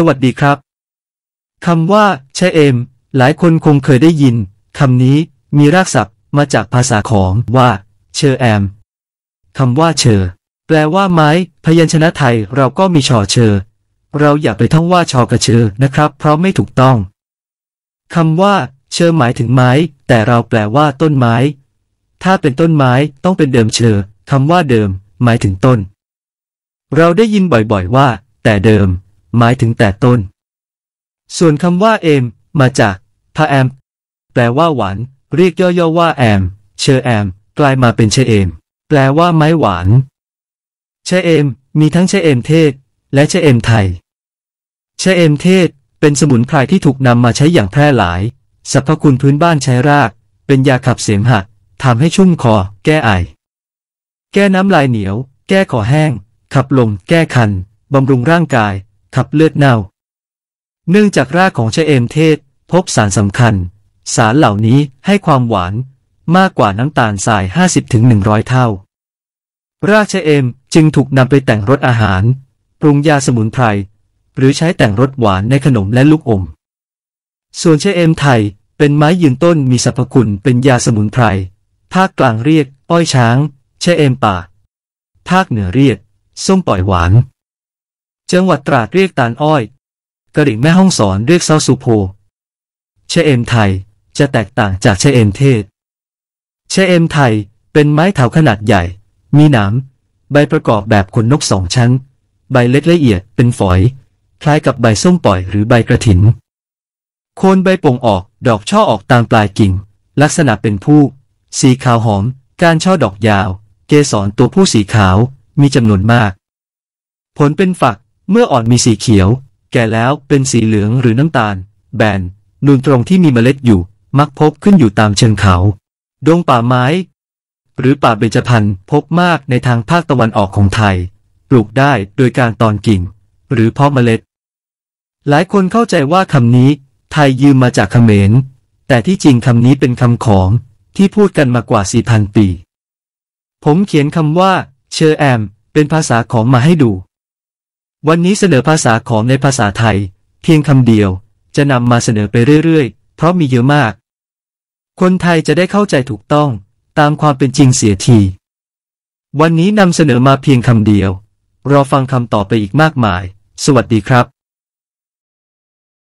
สวัสดีครับคำว่าแชเอม หลายคนคงเคยได้ยินคำนี้มีรากศัพท์มาจากภาษาของว่าเชอแอมคำว่าเชอแปลว่าไม้ พยัญชนะไทยเราก็มีชอเชอ เราอย่าไปท่องว่า ชอกระเชอนะครับ เพราะไม่ถูกต้องคำว่า เชอหมายถึงไม้ แต่เราแปลว่า ต้นไม้ ถ้าเป็นต้นไม้ต้องเป็นเดิมเชอคำว่าเดิม หมายถึงต้น เราได้ยินบ่อยๆว่า แต่เดิมหมายถึงแต่ต้น ส่วนคำว่า เอม มาจากพาแอม แปลว่าหวานเรียกย่อๆว่า แอม เชอแอม กลายมาเป็นเชเอม แปลว่าไม้หวานเชเอม มีทั้งเชเอมเทศ และเชเอมไทยเชเอมเทศ เป็นสมุนไพรที่ถูกนำมาใช้อย่างแพร่หลายสรรพคุณพื้นบ้านใช้ราก เป็นยาขับเสมหะทำให้ชุ่มคอ แก้ไอ แก้น้ำลายเหนียวแก้คอแห้ง ขับลมแก้คันบำรุงร่างกายขับเลือดเน่า เนื่องจากรากของชะเอมเทศ พบสารสำคัญ สารเหล่านี้ให้ความหวานมากกว่าน้ำตาลทราย 50-100 เท่า รากชะเอมจึงถูกนำไปแต่งรสอาหาร ปรุงยาสมุนไพร หรือใช้แต่งรสหวานในขนมและลูกอม ส่วนชะเอมไทยเป็นไม้ยืนต้นมีสรรพคุณเป็นยาสมุนไพร ภาคกลางเรียกอ้อยช้างชะเอมป่า ภาคเหนือเรียก ส้มปล่อยหวานจังหวัดตราดเรียกตาลอ้อย กระดิ่งแม่ห้องสอนเรียกเซาสุโพเชเอมไทยจะแตกต่างจากเชเอมเทศเชเอมไทย เป็นไม้เถาขนาดใหญ่ มีหนามใบประกอบแบบขนนกสองชั้นใบเล็กละเอียดเป็นฝอย คล้ายกับใบส้มปล่อยหรือใบกระถิน โคนใบป่งออกดอกช่อออกตามปลายกิ่ง ลักษณะเป็นผู้สีขาวหอม การช่อดอกยาว เกสรตัวผู้สีขาวมีจำนวนมาก ผลเป็นฝักเมื่ออ่อนมีสีเขียว แก่แล้วเป็นสีเหลืองหรือน้ำตาล แบนนูนตรงที่มีเมล็ดอยู่ มักพบขึ้นอยู่ตามเชิงเขา ดงป่าไม้ หรือป่าเบญจพรรณพบมากในทางภาคตะวันออกของไทย ปลูกได้โดยการตอนกิ่ง หรือเพาะเมล็ด หลายคนเข้าใจว่าคำนี้ ไทยยืมมาจากเขมร แต่ที่จริงคำนี้เป็นคำของ ที่พูดกันมากว่า4,000ปี ผมเขียนคำว่าเชอแอมเป็นภาษาของมาให้ดูวันนี้เสนอภาษาของในภาษาไทยเพียงคำเดียวจะนำมาเสนอไปเรื่อยๆ เพราะมีเยอะมาก คนไทยจะได้เข้าใจถูกต้องตามความเป็นจริงเสียที วันนี้นำเสนอมาเพียงคำเดียว รอฟังคำต่อไปอีกมากมาย สวัสดีครับ